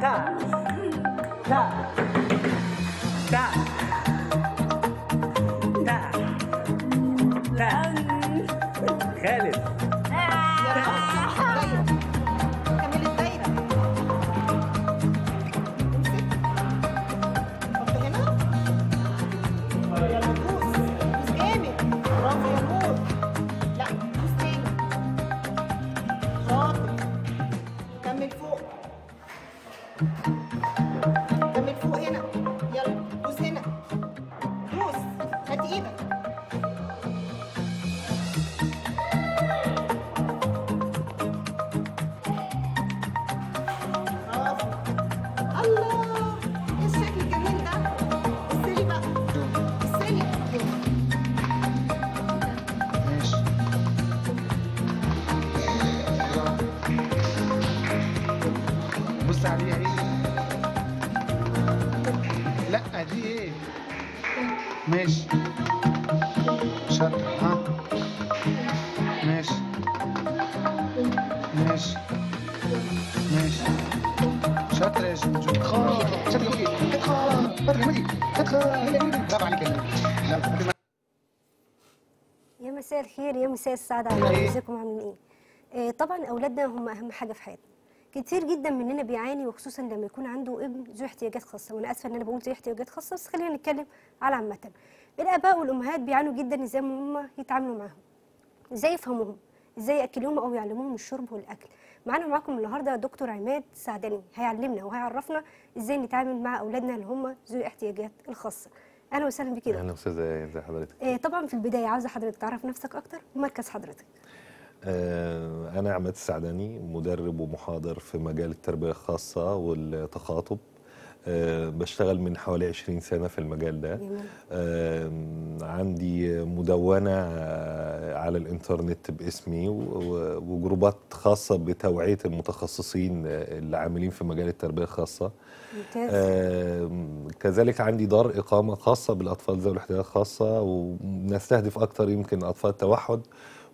da, da, da. يوم السيد السعادة على ازيكم عاملين ايه آه، طبعا اولادنا هم اهم حاجه في حياتنا كتير جدا مننا بيعاني وخصوصا لما يكون عنده ابن ذو احتياجات خاصه وانا اسفه ان انا بقول ذو احتياجات خاصه بس خلينا نتكلم على عامه الاباء والامهات بيعانوا جدا ازاي هم يتعاملوا معاهم ازاي يفهموهم ازاي ياكلوهم او يعلموهم الشرب والاكل معانا معاكم النهارده دكتور عماد سعدني هيعلمنا وهيعرفنا ازاي نتعامل مع اولادنا اللي هم ذو الاحتياجات الخاصه اهلا وسهلا بك اهلا استاذه ازي حضرتك آه طبعا في البدايه عاوزه حضرتك تعرف نفسك اكتر ومركز حضرتك آه انا عماد السعداني مدرب ومحاضر في مجال التربيه الخاصه والتخاطب آه، بشتغل من حوالي 20 سنة في المجال ده آه، عندي مدونة آه، على الإنترنت باسمي وجروبات خاصة بتوعية المتخصصين اللي عاملين في مجال التربية الخاصة ممتاز. كذلك عندي دار إقامة خاصة بالأطفال ذوي الاحتياجات الخاصة ونستهدف أكتر يمكن أطفال التوحد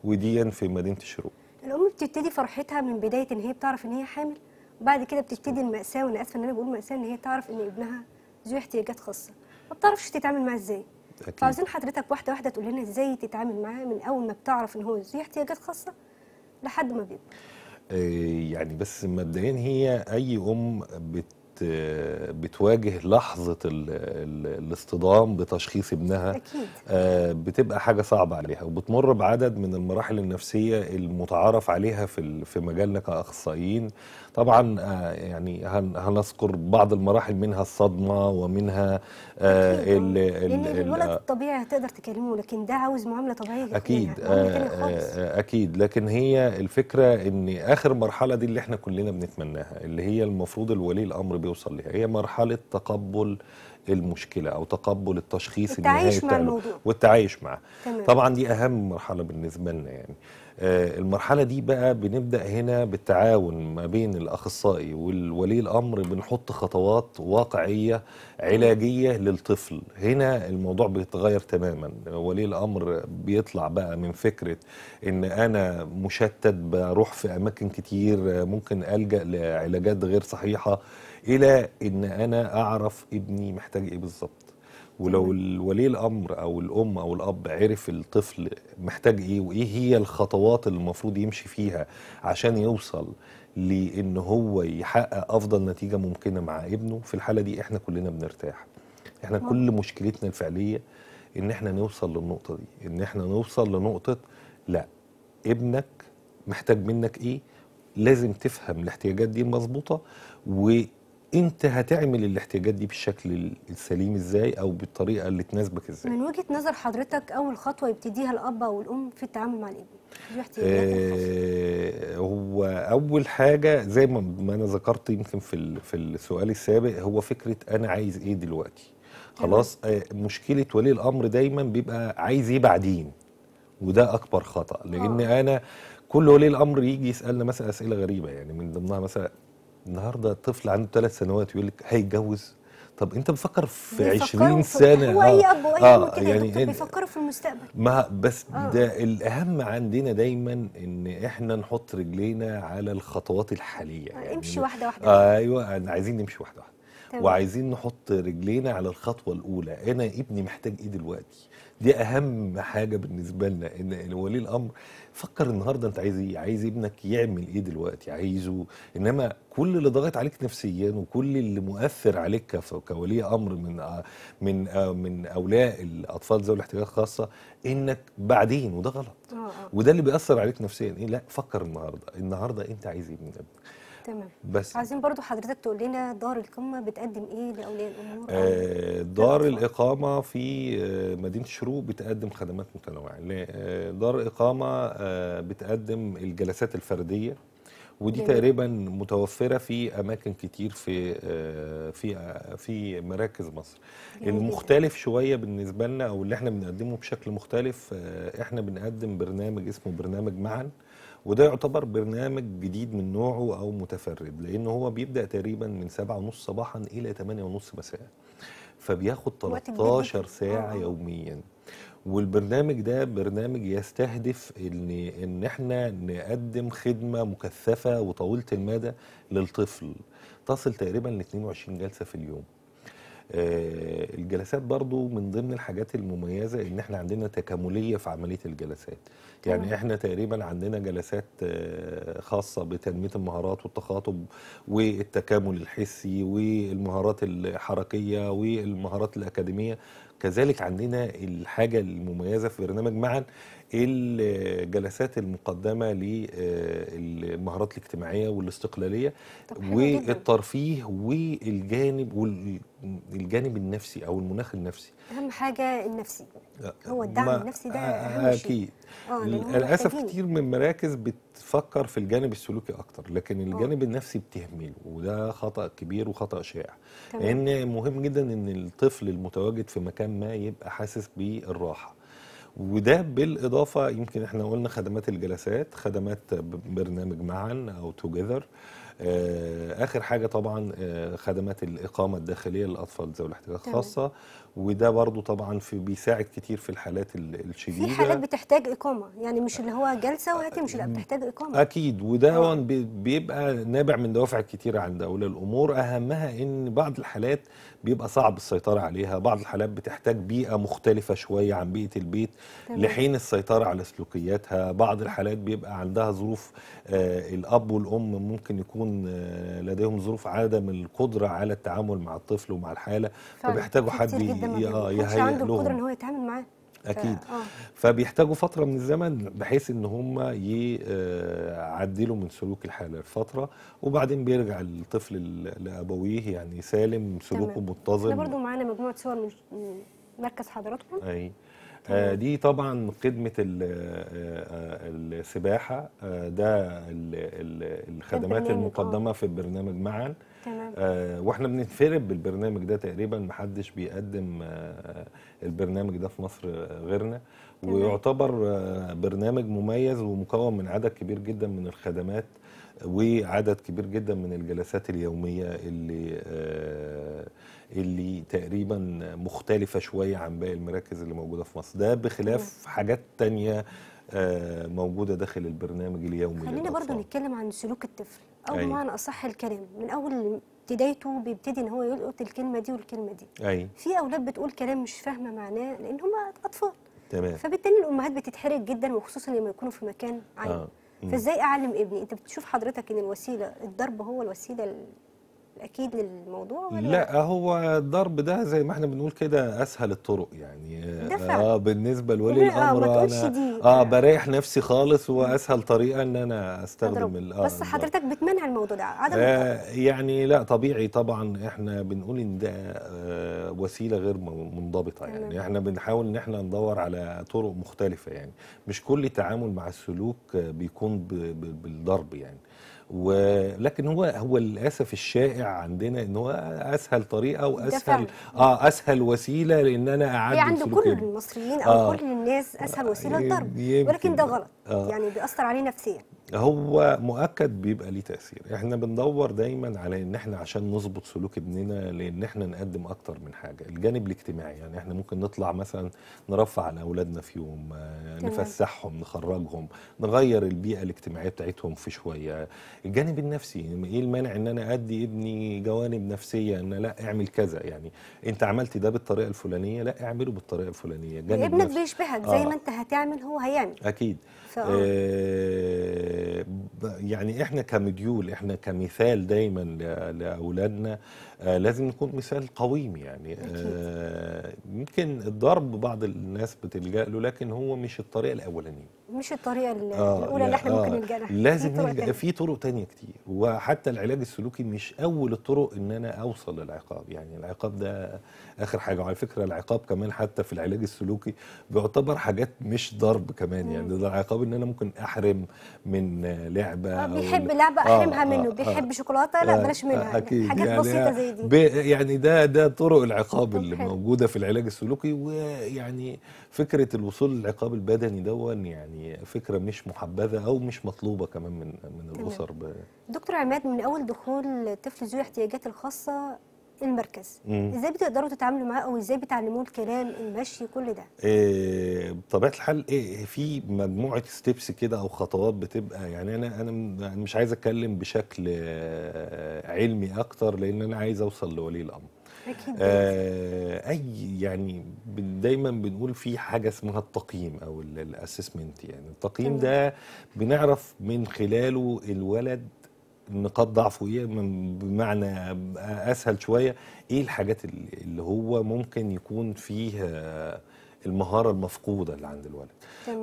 وديا في مدينة الشروق الأم بتبتدي فرحتها من بداية إن هي بتعرف إن هي حامل بعد كده بتبتدي المأساة وأنا آسفة إن أنا بقول مأساة إن هي تعرف إن ابنها ذو احتياجات خاصة ما بتعرفش تتعامل معاه إزاي فعاوزين حضرتك واحدة واحدة تقول لنا إزاي تتعامل معاه من أول ما بتعرف إن هو ذو احتياجات خاصة لحد ما بيكبر آه، يعني بس مبدئيا هي اي ام بت بت آه، بتواجه لحظه الاصطدام بتشخيص ابنها أكيد. آه، بتبقى حاجه صعبه عليها وبتمر بعدد من المراحل النفسيه المتعارف عليها في في مجالنا كاخصائيين طبعا آه، يعني هنذكر بعض المراحل منها الصدمه ومنها ال ال ال الولد الطبيعي هتقدر تكلمه لكن ده عاوز معامله طبيعيه اكيد آه اكيد لكن هي الفكره ان اخر مرحله دي اللي احنا كلنا بنتمناها اللي هي المفروض الولي الامر بيوصل لها هي مرحله تقبل المشكله او تقبل التشخيص مع الموضوع والتعايش معاه طبعا دي اهم مرحله بالنسبه لنا يعني آه، المرحلة دي بقى بنبدأ هنا بالتعاون ما بين الأخصائي والولي الأمر بنحط خطوات واقعية علاجية للطفل هنا الموضوع بيتغير تماما ولي الأمر بيطلع بقى من فكرة إن أنا مشتت بروح في أماكن كتير ممكن ألجأ لعلاجات غير صحيحة إلى إن أنا أعرف ابني محتاج إيه بالظبط ولو ولي الامر او الام او الاب عرف الطفل محتاج ايه وايه هي الخطوات اللي المفروض يمشي فيها عشان يوصل لان هو يحقق افضل نتيجه ممكنه مع ابنه في الحاله دي احنا كلنا بنرتاح احنا آه. كل مشكلتنا الفعليه ان احنا نوصل للنقطه دي ان احنا نوصل لنقطه لا ابنك محتاج منك ايه لازم تفهم الاحتياجات دي مظبوطه انت هتعمل الاحتياجات دي بالشكل السليم ازاي او بالطريقه اللي تناسبك ازاي من وجهه نظر حضرتك اول خطوه يبتديها الاب او الام في التعامل مع الابن آه هو اول حاجه زي ما انا ذكرت يمكن في في السؤال السابق هو فكره انا عايز ايه دلوقتي خلاص آه مشكله ولي الامر دايما بيبقى عايز ايه بعدين وده اكبر خطا لان آه. انا كل ولي الامر يجي يسالنا مثلا اسئله غريبه يعني من ضمنها مثلا النهارده طفل عنده ثلاث سنوات يقول لك هيتجوز طب انت بفكر في 20 سنه هو آه. اي اب واي ام آه، كده يعني بيفكروا في المستقبل ما بس آه. ده الاهم عندنا دايما ان احنا نحط رجلينا على الخطوات الحاليه آه، يعني امشي واحده واحده آه ايوه عايزين نمشي واحده واحده طيب. وعايزين نحط رجلينا على الخطوه الاولى انا ابني محتاج ايه دلوقتي دي اهم حاجه بالنسبه لنا ان ولي الامر فكر النهارده انت عايز ايه عايز ابنك يعمل ايه دلوقتي عايزه انما كل اللي ضاغط عليك نفسيا وكل اللي مؤثر عليك كولي امر من آه، من آه، من اولياء الاطفال ذوي الاحتياجات الخاصه انك بعدين وده غلط آه، وده اللي بيأثر عليك نفسيا ايه لا فكر النهارده النهارده انت عايز ايه من ابنك تمام بس عايزين برضو حضرتك تقول لنا دار القمه بتقدم ايه لاولياء الامور آه دار الاقامه في آه، مدينه شروق بتقدم خدمات متنوعه آه، دار الاقامه آه، بتقدم الجلسات الفرديه ودي جميل. تقريبا متوفره في اماكن كتير في في في مراكز مصر جميل. المختلف شويه بالنسبه لنا او اللي احنا بنقدمه بشكل مختلف احنا بنقدم برنامج اسمه برنامج معا وده يعتبر برنامج جديد من نوعه او متفرد لان هو بيبدا تقريبا من 7:30 صباحا الى 8:30 مساء فبياخد 13 ساعه آه، آه. يوميا والبرنامج ده برنامج يستهدف ان ان احنا نقدم خدمه مكثفه وطويله المدى للطفل تصل تقريبا ل 22 جلسه في اليوم آه، الجلسات برضو من ضمن الحاجات المميزة ان احنا عندنا تكاملية في عملية الجلسات يعني احنا تقريبا عندنا جلسات آه، خاصة بتنمية المهارات والتخاطب والتكامل الحسي والمهارات الحركية والمهارات الأكاديمية كذلك عندنا الحاجة المميزة في برنامج معا الجلسات المقدمة للمهارات آه، الاجتماعية والاستقلالية والترفيه والجانب والجانب النفسي أو المناخ النفسي أهم حاجة النفسي آه، هو الدعم النفسي ده أهم آه، شيء أكيد للأسف كتير من المراكز بت بتفكر في الجانب السلوكي اكتر لكن آه. الجانب النفسي بتهمله وده خطا كبير وخطا شائع لان مهم جدا ان الطفل المتواجد في مكان ما يبقى حاسس بالراحه وده بالاضافه يمكن احنا قلنا خدمات الجلسات خدمات برنامج معا او توجذر آه، اخر حاجه طبعا آه، خدمات الاقامه الداخليه للاطفال ذوي الاحتياجات الخاصه وده برضو طبعا في بيساعد كتير في الحالات الشديده في حالات بتحتاج اقامه يعني مش اللي هو جلسه وهتمشي لا بتحتاج اقامه اكيد وده آه. بيبقى نابع من دوافع كتيره عند اولياء الامور اهمها ان بعض الحالات بيبقى صعب السيطره عليها بعض الحالات بتحتاج بيئه مختلفه شويه عن بيئه البيت تمام. لحين السيطره على سلوكياتها بعض الحالات بيبقى عندها ظروف آه الاب والام ممكن يكون بيكون آه، لديهم ظروف عدم القدره على التعامل مع الطفل ومع الحاله فبيحتاجوا حد يهيئ عنده القدره ان هو يتعامل معاه اكيد آه. فبيحتاجوا فتره من الزمن بحيث ان هم يعدلوا آه، من سلوك الحاله الفتره وبعدين بيرجع الطفل لابويه يعني سالم سلوكه منتظم احنا برضه معانا مجموعه صور من مركز حضراتكم اي آه، دي طبعا خدمه آه، آه، السباحه ده الخدمات المقدمه في البرنامج معا تمام واحنا بنتفرب بالبرنامج ده تقريبا محدش بيقدم البرنامج ده في مصر غيرنا ويعتبر برنامج مميز ومكون من عدد كبير جدا من الخدمات وعدد كبير جدا من الجلسات اليوميه اللي آه، اللي تقريبا مختلفه شويه عن باقي المراكز اللي موجوده في مصر ده بخلاف حاجات تانية آه، موجوده داخل البرنامج اليومي خلينا برضه نتكلم عن سلوك الطفل او أيوة. بمعنى اصح الكلام من اول ابتدايته بيبتدي ان هو يلقط الكلمه دي والكلمه دي أيوة. في اولاد بتقول كلام مش فاهمه معناه لان هم اطفال تمام فبالتالي الامهات بتتحرج جدا وخصوصا لما يكونوا في مكان عام آه. فازاي اعلم ابني انت بتشوف حضرتك ان الوسيله الضرب هو الوسيله اكيد للموضوع ولا لا هو الضرب ده زي ما احنا بنقول كده اسهل الطرق يعني دفع. اه بالنسبه لولي آه، الامر آه انا دي. اه بريح نفسي خالص واسهل طريقه ان انا استخدم آه بس حضرتك بتمنع الموضوع ده عدم آه يعني لا طبيعي طبعا احنا بنقول ان ده آه وسيله غير منضبطه يعني احنا بنحاول ان احنا ندور على طرق مختلفه يعني مش كل تعامل مع السلوك بيكون بالضرب يعني ولكن هو هو للاسف الشائع عندنا ان هو اسهل طريقه واسهل اه اسهل وسيله لان انا اعدل يعني عند كل المصريين او آه كل الناس اسهل وسيله آه، الضرب ولكن ده غلط آه. آه يعني بيأثر عليه نفسيا هو مؤكد بيبقى ليه تاثير احنا بندور دايما على ان احنا عشان نظبط سلوك ابننا لان احنا نقدم اكتر من حاجه الجانب الاجتماعي يعني احنا ممكن نطلع مثلا نرفع عن اولادنا في يوم آه، نفسحهم نخرجهم نغير البيئه الاجتماعيه بتاعتهم في شويه الجانب النفسي ايه المانع ان انا ادي ابني جوانب نفسيه ان لا اعمل كذا يعني انت عملت ده بالطريقه الفلانيه لا اعمله بالطريقه الفلانيه ابنك بيشبهك زي آه. ما انت هتعمل هو هيعمل اكيد آه، يعني احنا كمديول احنا كمثال دايما لاولادنا آه، لازم نكون مثال قويم يعني آه، يمكن الضرب بعض الناس بتلجا له لكن هو مش الطريقه الاولانيه مش الطريقه آه الاولى اللي احنا آه ممكن نلجا لها لازم في نلجا في طرق تانية كتير وحتى العلاج السلوكي مش اول الطرق ان انا اوصل للعقاب يعني العقاب ده اخر حاجه وعلى فكره العقاب كمان حتى في العلاج السلوكي بيعتبر حاجات مش ضرب كمان يعني ده العقاب ان انا ممكن احرم من لعبه آه بيحب لعبه احرمها آه, آه، منه آه. بيحب آه شوكولاته لا آه، بلاش منها يعني حاجات يعني بسيطه زي دي يعني ده ده طرق العقاب اللي موجوده في العلاج السلوكي ويعني فكره الوصول للعقاب البدني دون يعني يعني فكره مش محبذه او مش مطلوبه كمان من من الاسر ب... دكتور عماد من اول دخول طفل ذو الاحتياجات الخاصه المركز مم. ازاي بتقدروا تتعاملوا معاه او ازاي بتعلموه الكلام المشي كل ده إيه بطبيعه الحال إيه في مجموعه ستيبس كده او خطوات بتبقى يعني انا انا مش عايز اتكلم بشكل آه، علمي اكتر لان انا عايز اوصل لولي الامر آه، اي يعني دايما بنقول في حاجه اسمها التقييم او الاسسمنت يعني التقييم ده بنعرف من خلاله الولد نقاط ضعفه ايه بمعنى اسهل شويه ايه الحاجات اللي هو ممكن يكون فيها المهاره المفقوده اللي عند الولد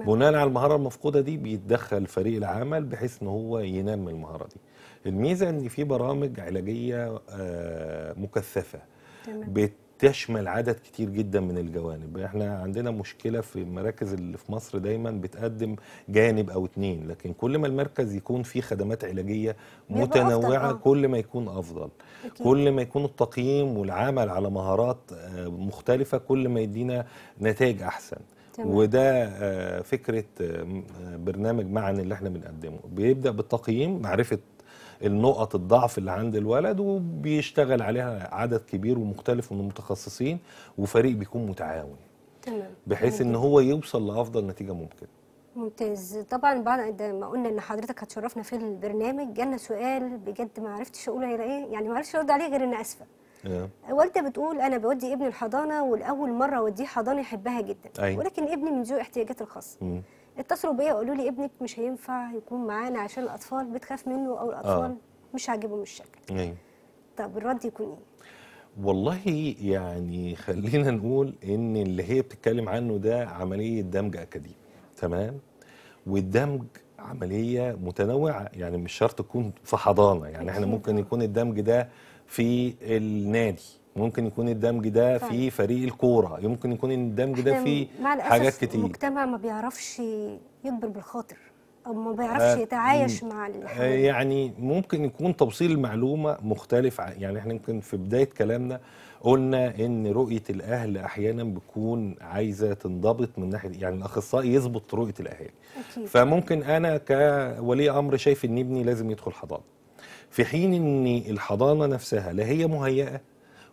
بناء على المهاره المفقوده دي بيتدخل فريق العمل بحيث ان هو ينمي المهاره دي الميزه ان في برامج علاجيه آه، مكثفه بتشمل عدد كتير جدا من الجوانب احنا عندنا مشكله في المراكز اللي في مصر دايما بتقدم جانب او اتنين لكن كل ما المركز يكون فيه خدمات علاجيه متنوعه آه. كل ما يكون افضل كل ما يكون التقييم والعمل على مهارات آه، مختلفه كل ما يدينا نتائج احسن تمام. وده آه، فكره برنامج معا اللي احنا بنقدمه بيبدا بالتقييم معرفه النقط الضعف اللي عند الولد وبيشتغل عليها عدد كبير ومختلف من المتخصصين وفريق بيكون متعاون تمام بحيث ممتاز. ان هو يوصل لافضل نتيجه ممكن ممتاز طبعا بعد ما قلنا ان حضرتك هتشرفنا في البرنامج جالنا سؤال بجد ما عرفتش اقوله هي ايه يعني ما عرفتش ارد عليه غير ان اسفه آه. والده بتقول انا بودي ابني الحضانه ولاول مره اوديه حضانه يحبها جدا أي. أيوه. ولكن ابني من ذوي احتياجات الخاصه اتصلوا بيا وقالوا لي ابنك مش هينفع يكون معانا عشان الاطفال بتخاف منه او الاطفال آه. مش عاجبهم الشكل ايوه طب الرد يكون ايه والله يعني خلينا نقول ان اللي هي بتتكلم عنه ده عمليه دمج اكاديمي تمام والدمج عمليه متنوعه يعني مش شرط تكون في حضانه يعني احنا ممكن يكون الدمج ده في النادي ممكن يكون الدمج ده فعلا. في فريق الكوره يمكن يكون الدمج ده في حاجات كتير المجتمع ما بيعرفش يكبر بالخاطر او ما بيعرفش آه، يتعايش مع الحمد. آه، يعني ممكن يكون توصيل المعلومه مختلف يعني احنا يمكن في بدايه كلامنا قلنا ان رؤيه الاهل احيانا بتكون عايزه تنضبط من ناحيه يعني الاخصائي يظبط رؤيه الاهالي فممكن انا كولي امر شايف ان ابني لازم يدخل حضانه في حين ان الحضانه نفسها لا هي مهيئه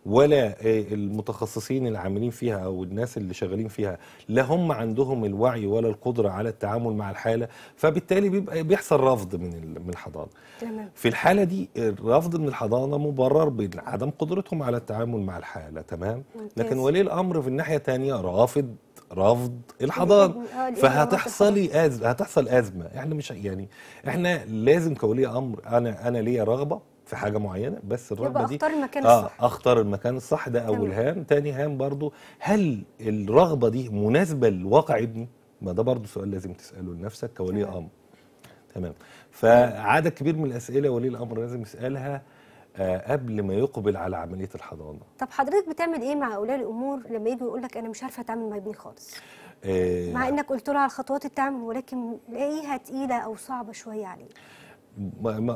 ولا المتخصصين العاملين فيها او الناس اللي شغالين فيها لا هم عندهم الوعي ولا القدره على التعامل مع الحاله فبالتالي بيبقى بيحصل رفض من من الحضانه تمام. في الحاله دي الرفض من الحضانه مبرر بعدم قدرتهم على التعامل مع الحاله تمام ممتاز. لكن ولي الامر في الناحيه الثانيه رافض رفض الحضانه آه، فهتحصلي هتحصل ازمه احنا مش يعني احنا لازم كولي امر انا انا ليا رغبه في حاجه معينه بس الرغبه يبقى دي اختار المكان آه الصح اختار المكان الصح ده اول هام تاني هام برضو هل الرغبه دي مناسبه لواقع ابني ما ده برضو سؤال لازم تساله لنفسك كولي امر تمام فعدد كبير من الاسئله ولي الامر لازم يسالها آه قبل ما يقبل على عمليه الحضانه طب حضرتك بتعمل ايه مع اولياء الامور لما يجي يقول لك انا مش عارفه اتعامل مع ابني خالص آه مع انك قلت له على خطوات التعامل ولكن لاقيها تقيله او صعبه شويه عليه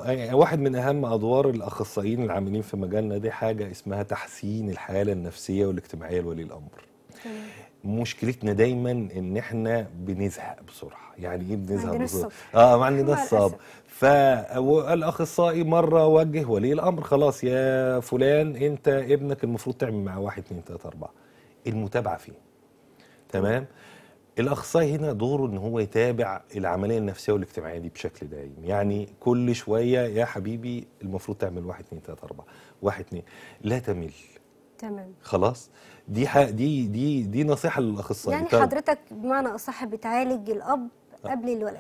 يعني واحد من اهم ادوار الاخصائيين العاملين في مجالنا دي حاجه اسمها تحسين الحاله النفسيه والاجتماعيه لولي الامر مشكلتنا دايما ان احنا بنزهق بسرعه يعني ايه بنزهق بسرعه اه ما ده الصاب فالاخصائي مره وجه ولي الامر خلاص يا فلان انت ابنك المفروض تعمل معاه واحد اثنين ثلاثه اربعه المتابعه فين تمام الاخصائي هنا دوره ان هو يتابع العمليه النفسيه والاجتماعيه دي بشكل دايم يعني كل شويه يا حبيبي المفروض تعمل 1 2 3 4 1 2 لا تمل تمام خلاص دي حق دي دي دي نصيحه للاخصائي يعني طيب. حضرتك بمعنى اصح بتعالج الاب آه. قبل الولد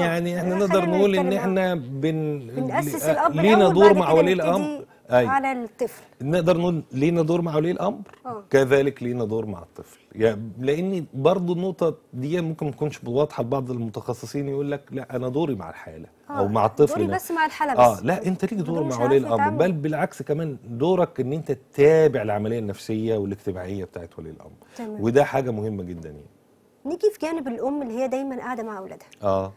يعني آه. احنا نقدر نقول ان احنا بن بنأسس آه، الاب لينا دور مع ولي الامر أي. على الطفل نقدر نقول لينا دور مع ولي الامر أوه. كذلك لينا دور مع الطفل يعني لان برضه النقطه دي ممكن ما تكونش واضحه لبعض المتخصصين يقول لك لا انا دوري مع الحاله أوه. او مع الطفل دوري بس مع الحاله آه، بس اه لا انت ليك دور مع ولي الامر بل بالعكس كمان دورك ان انت تتابع العمليه النفسيه والاجتماعيه بتاعت ولي الامر تمام. وده حاجه مهمه جدا يعني نيجي في جانب الام اللي هي دايما قاعده مع اولادها اه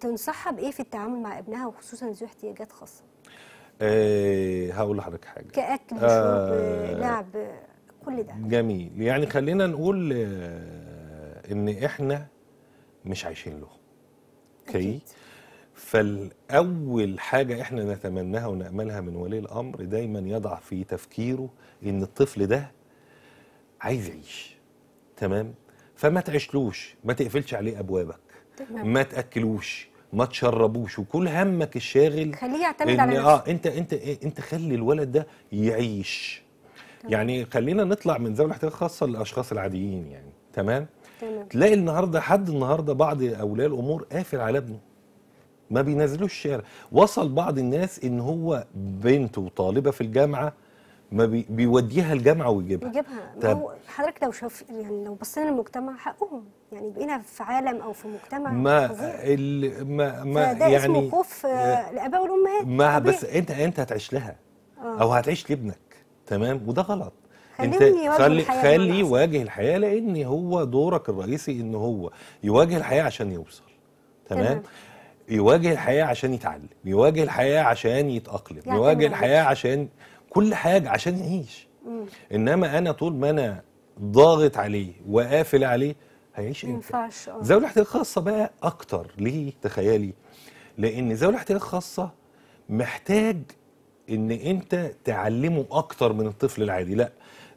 تنصحها بايه في التعامل مع ابنها وخصوصا ذو احتياجات خاصه إيه، هقول لحضرتك حاجه كاكل مشروب آه لعب كل ده جميل يعني خلينا نقول آه، ان احنا مش عايشين له اوكي فالاول حاجه احنا نتمناها وناملها من ولي الامر دايما يضع في تفكيره ان الطفل ده عايز يعيش تمام فما تعيشلوش ما تقفلش عليه ابوابك تمام. ما تاكلوش ما تشربوش وكل همك الشاغل خليه يعتمد على آه، نفسه اه انت انت انت خلي الولد ده يعيش يعني خلينا نطلع من ذوي الاحتياجات الخاصه للاشخاص العاديين يعني تمام تمام تلاقي النهارده حد النهارده بعض اولياء الامور قافل على ابنه ما بينزلوش الشارع وصل بعض الناس ان هو بنته طالبه في الجامعه ما بي بيوديها الجامعه ويجيبها يجيبها طب حضرتك لو شاف يعني لو بصينا للمجتمع حقهم يعني بقينا في عالم او في مجتمع ما ال ما ما فده يعني اسمه خوف آه، آه، الاباء والامهات ما بس انت انت هتعيش لها آه. او هتعيش لابنك تمام وده غلط انت خلي خلي يواجه الحياه لان هو دورك الرئيسي ان هو يواجه الحياه عشان يوصل تمام, تمام. يواجه الحياه عشان يتعلم يواجه الحياه عشان يتاقلم يعني يواجه الحياه عشان كل حاجه عشان يعيش انما انا طول ما انا ضاغط عليه وقافل عليه هيعيش امتى ذوي آه. الاحتياج الخاصه بقى اكتر ليه تخيلي لان ذوي الاحتياج الخاصه محتاج ان انت تعلمه اكتر من الطفل العادي لا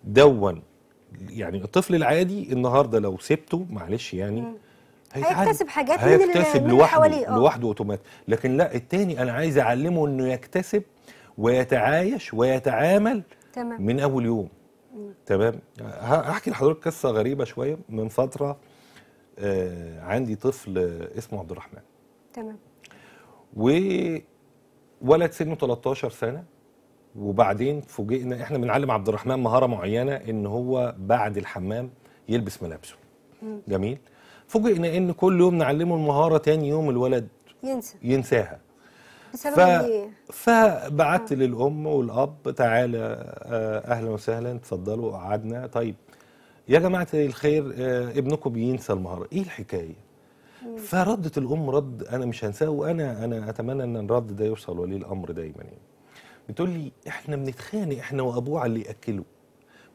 دون يعني الطفل العادي النهارده لو سبته معلش يعني مم. هيكتسب حاجات هيكتسب من اللي حواليه آه. لوحده اوتوماتيك لكن لا التاني انا عايز اعلمه انه يكتسب ويتعايش ويتعامل تمام. من اول يوم تمام هحكي لحضرتك قصه غريبه شويه من فتره آه عندي طفل اسمه عبد الرحمن تمام وولد سنه 13 سنه وبعدين فوجئنا احنا بنعلم عبد الرحمن مهاره معينه ان هو بعد الحمام يلبس ملابسه مم. جميل فوجئنا ان كل يوم نعلمه المهاره تاني يوم الولد ينسى ينساها ف... فبعت آه. للام والاب تعالى آه، اهلا وسهلا اتفضلوا قعدنا طيب يا جماعه الخير آه، ابنكم بينسى المهاره ايه الحكايه فردت الام رد انا مش هنساه وانا انا اتمنى ان الرد ده يوصل ولي الامر دايما يعني بتقول لي احنا بنتخانق احنا وابوه على اللي ياكله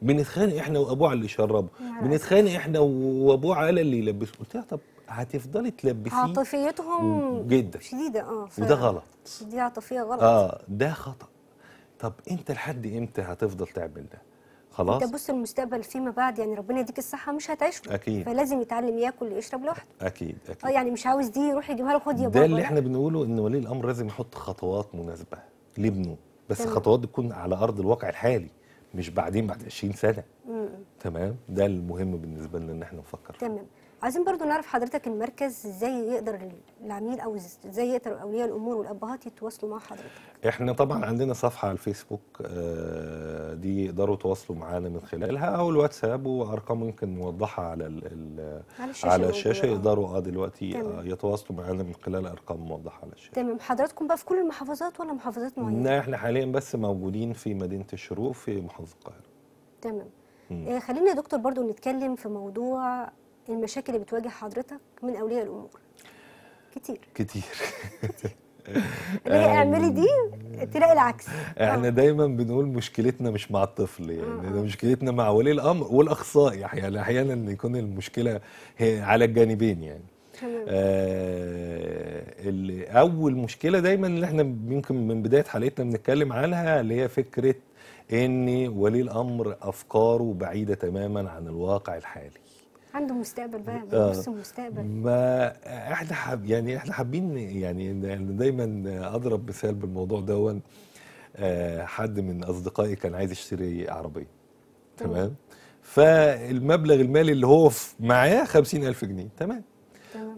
بنتخانق احنا وابوه على اللي يشربه بنتخانق احنا وابوه على اللي يلبسه قلت لها طب هتفضلي تلبسيه عاطفيتهم جدا شديده اه وده غلط دي عاطفيه غلط اه ده خطا طب انت لحد امتى هتفضل تعمل ده خلاص انت بص المستقبل فيما بعد يعني ربنا يديك الصحه مش هتعيش اكيد فلازم يتعلم ياكل يشرب لوحده اكيد اكيد اه يعني مش عاوز دي يروح يجيبها له خد يا بابا ده اللي احنا بنقوله ان ولي الامر لازم يحط خطوات مناسبه لابنه بس الخطوات دي تكون على ارض الواقع الحالي مش بعدين بعد 20 سنه مم. تمام ده المهم بالنسبه لنا ان احنا نفكر تمام عايزين برضو نعرف حضرتك المركز ازاي يقدر العميل او ازاي يقدر اولياء الامور والابهات يتواصلوا مع حضرتك احنا طبعا عندنا صفحه على الفيسبوك آه، دي يقدروا يتواصلوا معانا من خلالها او الواتساب وارقام ممكن نوضحها على على الشاشه, على الشاشة يقدروا اه دلوقتي آه، يتواصلوا معانا من خلال ارقام موضحه على الشاشه تمام حضراتكم بقى في كل المحافظات ولا محافظات معينه لا احنا حاليا بس موجودين في مدينه الشروق في محافظه القاهره تمام آه، خلينا يا دكتور برضو نتكلم في موضوع المشاكل اللي بتواجه حضرتك من اولياء الامور كتير كتير اعملي دي تلاقي العكس احنا آه. دايما بنقول مشكلتنا مش مع الطفل يعني آه، ده آه. مشكلتنا مع ولي الامر والاخصائي يعني احيانا يكون المشكله هي على الجانبين يعني آه اول مشكله دايما اللي احنا يمكن من بدايه حلقتنا بنتكلم عنها اللي هي فكره ان ولي الامر افكاره بعيده تماما عن الواقع الحالي عنده مستقبل بقى آه. مستقبل ما احنا حب يعني احنا حابين يعني دايما اضرب مثال بالموضوع دون آه، حد من اصدقائي كان عايز يشتري عربيه تمام فالمبلغ المالي اللي هو معاه 50000 جنيه تمام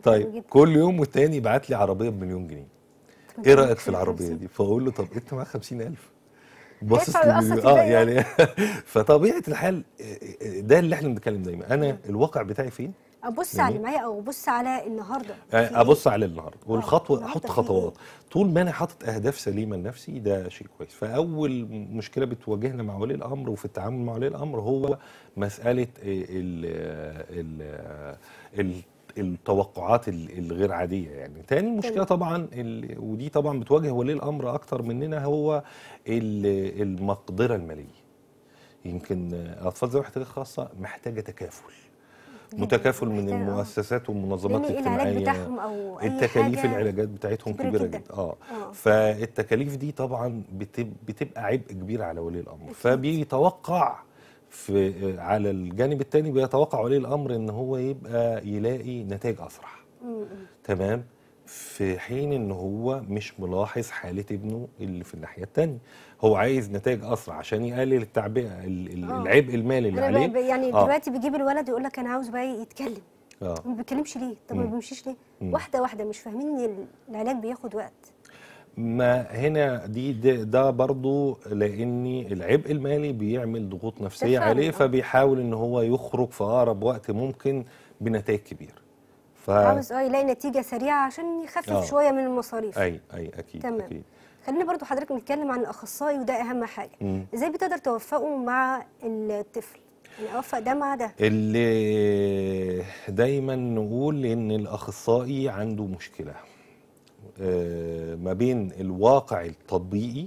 طيب كل يوم والتاني يبعت لي عربيه بمليون جنيه ايه رايك في العربيه دي فاقول له طب انت معاك 50000 بصيت اه يعني, يعني فطبيعه الحال ده اللي احنا بنتكلم دايما انا الواقع بتاعي فين ابص على اللي معايا او ابص على النهارده آه، إيه؟ ابص على النهارده آه، والخطوه احط خطوات إيه؟ طول ما انا حاطط اهداف سليمه لنفسي ده شيء كويس فاول مشكله بتواجهنا مع ولي الامر وفي التعامل مع ولي الامر هو مساله ال ال التوقعات الغير عاديه يعني تاني طيب. مشكله طبعا ودي طبعا بتواجه ولي الامر اكتر مننا هو المقدره الماليه يمكن الاطفال ذوي احتياجات خاصه محتاجه تكافل يعني متكافل من آه. المؤسسات والمنظمات الاجتماعيه التكاليف العلاجات بتاعتهم كبيره جدا, آه. اه فالتكاليف دي طبعا بتبقى عبء كبير على ولي الامر فبيتوقع في آه، على الجانب الثاني بيتوقع ولي الامر ان هو يبقى يلاقي نتائج اسرع تمام في حين ان هو مش ملاحظ حاله ابنه اللي في الناحيه الثانيه هو عايز نتائج اسرع عشان يقلل التعبئه آه. العبء المالي اللي عليه يعني آه. دلوقتي بيجيب الولد يقول لك انا عاوز بقى يتكلم اه ما بيتكلمش ليه طب ما بيمشيش ليه واحده واحده مش فاهمين ان العلاج بياخد وقت ما هنا دي ده, ده برضو لان العبء المالي بيعمل ضغوط نفسيه عليه آه. فبيحاول ان هو يخرج في اقرب وقت ممكن بنتائج كبيره ف... عاوز اه يلاقي نتيجه سريعه عشان يخفف أوه. شويه من المصاريف اي اي اكيد تمام أكيد. خلينا برضو حضرتك نتكلم عن الاخصائي وده اهم حاجه ازاي بتقدر توفقه مع الطفل يعني اوفق ده مع ده اللي دايما نقول ان الاخصائي عنده مشكله آه، ما بين الواقع التطبيقي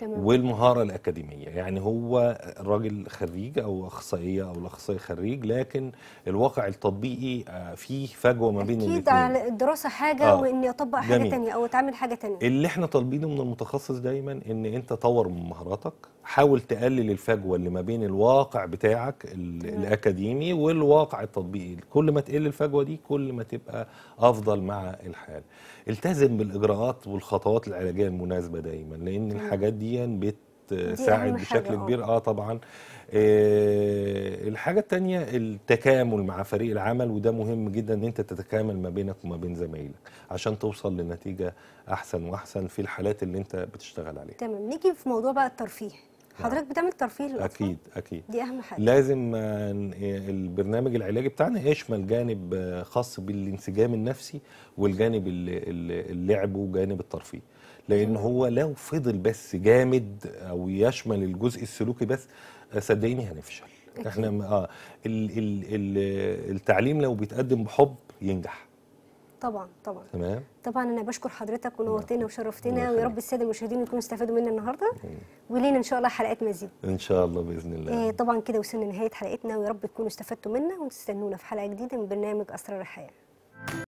تمام. والمهاره الاكاديميه يعني هو راجل خريج او اخصائيه او الاخصائي خريج لكن الواقع التطبيقي آه، فيه فجوه ما بين اكيد على الدراسه حاجه آه. واني اطبق حاجه ثانيه او اتعامل حاجه ثانيه اللي احنا طالبينه من المتخصص دايما ان انت طور من مهاراتك حاول تقلل الفجوه اللي ما بين الواقع بتاعك الاكاديمي والواقع التطبيقي كل ما تقل الفجوه دي كل ما تبقى افضل مع الحال التزم بالاجراءات والخطوات العلاجيه المناسبه دايما لان الحاجات دي بتساعد بشكل آه. كبير اه طبعا إيه الحاجه الثانيه التكامل مع فريق العمل وده مهم جدا ان انت تتكامل ما بينك وما بين زمايلك عشان توصل لنتيجه احسن واحسن في الحالات اللي انت بتشتغل عليها تمام نيجي في موضوع بقى الترفيه يعني. حضرتك بتعمل ترفيه للاطفال اكيد اكيد دي اهم حاجه لازم آه، البرنامج العلاجي بتاعنا يشمل جانب آه، خاص بالانسجام النفسي والجانب اللعب وجانب الترفيه لان هو لو فضل بس جامد او يشمل الجزء السلوكي بس آه، صدقيني هنفشل احنا اه التعليم لو بيتقدم بحب ينجح طبعا طبعا تمام طبعا انا بشكر حضرتك ونورتنا نعم. وشرفتنا ويا رب الساده المشاهدين يكونوا استفادوا منا النهارده ولينا ان شاء الله حلقات مزيد ان شاء الله باذن الله آه طبعا كده وصلنا لنهايه حلقتنا ويا رب تكونوا استفدتوا منا وتستنونا في حلقه جديده من برنامج اسرار الحياه